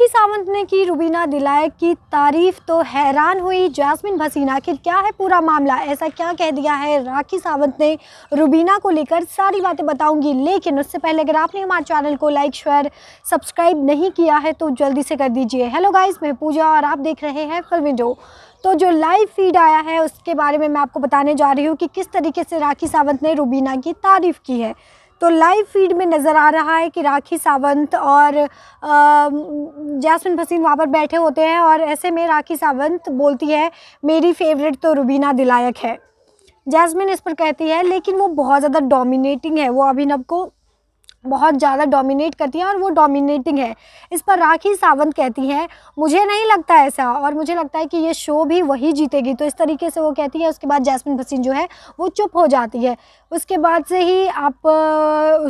राखी सावंत ने की रुबीना दिलायक की तारीफ तो हैरान हुई जैस्मिन भसीना आखिर क्या है पूरा मामला ऐसा क्या कह दिया है राखी सावंत ने रुबीना को लेकर सारी बातें बताऊंगी लेकिन उससे पहले अगर आपने हमारे चैनल को लाइक शेयर सब्सक्राइब नहीं किया है तो जल्दी से कर दीजिए हेलो गाइज मैं पूजा और आप देख रहे हैं फिल्म विंडो तो जो लाइव फीड आया है उसके बारे में मैं आपको बताने जा रही हूँ कि किस तरीके से राखी सावंत ने रुबीना की तारीफ़ की है तो लाइव फीड में नज़र आ रहा है कि राखी सावंत और जैसमिन भसीन वहाँ पर बैठे होते हैं और ऐसे में राखी सावंत बोलती है मेरी फेवरेट तो रुबीना दिलायक है जैसमिन इस पर कहती है लेकिन वो बहुत ज़्यादा डोमिनेटिंग है वो अभिनव को बहुत ज़्यादा डोमिनेट करती हैं और वो डोमिनेटिंग है इस पर राखी सावंत कहती हैं मुझे नहीं लगता ऐसा और मुझे लगता है कि ये शो भी वही जीतेगी तो इस तरीके से वो कहती है उसके बाद जैस्मिन भसीन जो है वो चुप हो जाती है उसके बाद से ही आप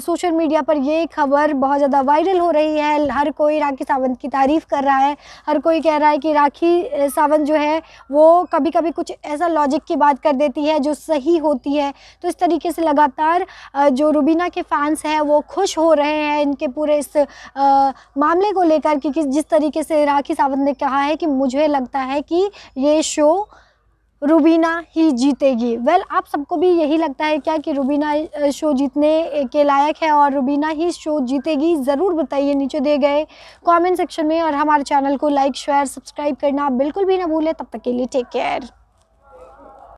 सोशल मीडिया पर ये खबर बहुत ज़्यादा वायरल हो रही है हर कोई राखी सावंत की तारीफ़ कर रहा है हर कोई कह रहा है कि राखी सावंत जो है वो कभी कभी कुछ ऐसा लॉजिक की बात कर देती है जो सही होती है तो इस तरीके से लगातार जो रुबीना के फैंस हैं वो खुश हो रहे हैं इनके पूरे इस आ, मामले को लेकर कि जिस तरीके से राखी सावंत ने कहा है कि मुझे लगता है कि ये शो रूबीना ही जीतेगी वेल well, आप सबको भी यही लगता है क्या कि रूबीना शो जीतने के लायक है और रूबीना ही शो जीतेगी ज़रूर बताइए नीचे दिए गए कमेंट सेक्शन में और हमारे चैनल को लाइक शेयर सब्सक्राइब करना बिल्कुल भी ना भूलें तब तक के लिए टेक केयर